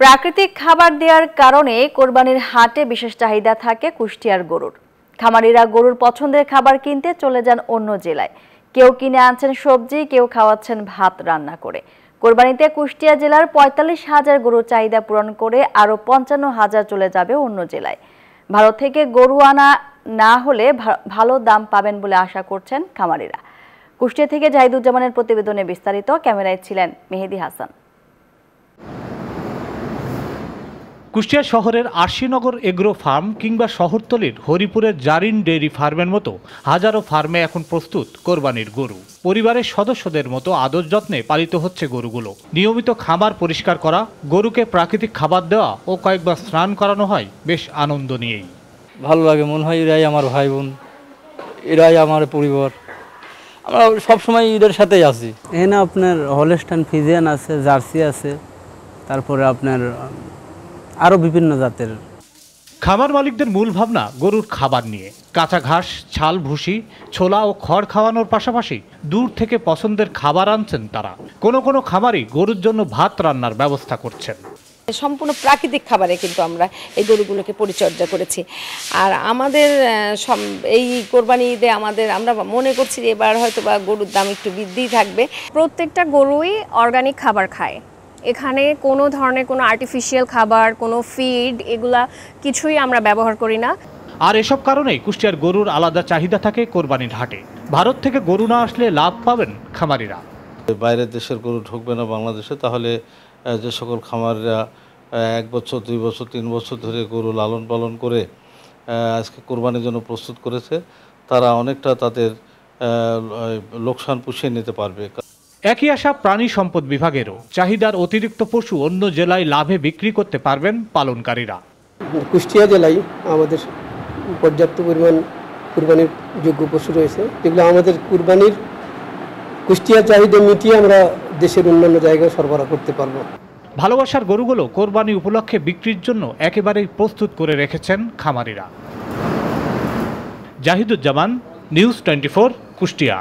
প্রাকৃতিক খাবার দেওয়ার কারণে কোরবানির হাটে বিশেষ চাহিদা থাকে কুষ্টিয়ার গরুর খামারিরা গরুর পছন্দের খাবার কিনতে চলে যান অন্য জেলায় কেউ কিনে আনছেন সবজি কেউ খাওয়াচ্ছেন ভাত রান্না করে কোরবানিতে কুষ্টিয়া জেলার পঁয়তাল্লিশ হাজার গরুর চাহিদা পূরণ করে আরও পঞ্চান্ন হাজার চলে যাবে অন্য জেলায় ভারত থেকে গরু আনা না হলে ভালো দাম পাবেন বলে আশা করছেন খামারিরা কুষ্টিয়া থেকে জাহিদুজ্জামানের প্রতিবেদনে বিস্তারিত ক্যামেরায় ছিলেন মেহেদি হাসান কুষ্টিয়া শহরের আরশিনগর এগ্রো ফার্ম কিংবা শহরতলির হরিপুরের জারিন ডেয়ারি ফার্মের মতো হাজারো ফার্মে এখন প্রস্তুত কোরবানির গরু পরিবারের সদস্যদের মতো আদর যত্নে পালিত হচ্ছে গরুগুলো নিয়মিত খাবার পরিষ্কার করা গরুকে প্রাকৃতিক খাবার দেওয়া ও কয়েকবার স্নান করানো হয় বেশ আনন্দ নিয়েই ভালো লাগে মনে হয় এরাই আমার ভাই বোন এরাই আমার পরিবার আমরা সবসময় এদের সাথেই আছি এখানে আপনার হলস্টান ফিজিয়ান আছে জার্সি আছে তারপরে আপনার আরও বিভিন্ন জাতের খামার মালিকদের মূল ভাবনা গরুর খাবার নিয়ে কাঁচা ঘাস ছাল ভুসি ছোলা ও খড় খাওয়ানোর পাশাপাশি দূর থেকে পছন্দের খাবার আনছেন তারা কোনো কোনো খামারই গরুর জন্য ভাত রান্নার ব্যবস্থা করছেন সম্পূর্ণ প্রাকৃতিক খাবারে কিন্তু আমরা এই গরুগুলোকে পরিচর্যা করেছি আর আমাদের এই কোরবানি ঈদে আমাদের আমরা মনে করছি এবার হয়তো বা গরুর দাম একটু বৃদ্ধিই থাকবে প্রত্যেকটা গরুই অর্গানিক খাবার খায় এখানে কোনো ধরনের কোনো আর্টিফিশিয়াল খাবার কোনো ফিড এগুলা কিছুই আমরা ব্যবহার করি না আর এসব কারণেই কুষ্টিয়ার গরুর আলাদা চাহিদা থাকে কোরবানির হাটে ভারত থেকে গরু না আসলে লাভ পাবেন খামারিরা বাইরের দেশের গরু ঢুকবে না বাংলাদেশে তাহলে যে সকল খামারিরা এক বছর দুই বছর তিন বছর ধরে গরু লালন পালন করে আজকে কোরবানির জন্য প্রস্তুত করেছে তারা অনেকটা তাদের লোকসান পুষিয়ে নিতে পারবে একই আশা প্রাণী সম্পদ বিভাগেরও চাহিদার অতিরিক্ত পশু অন্য জেলায় লাভে বিক্রি করতে পারবেন পালনকারীরা কুষ্টিয়া জেলায় আমাদের পর্যাপ্ত পরিমাণ কুরবানির যোগ্য পশু রয়েছে যেগুলো আমাদের কুরবানির কুষ্টিয়া চাহিদা মিটিয়ে আমরা দেশের অন্যান্য জায়গায় সরবরাহ করতে পারবো ভালোবাসার গরুগুলো কোরবানি উপলক্ষে বিক্রির জন্য একেবারেই প্রস্তুত করে রেখেছেন খামারিরা Zahiduzzaman news twenty four Kushtia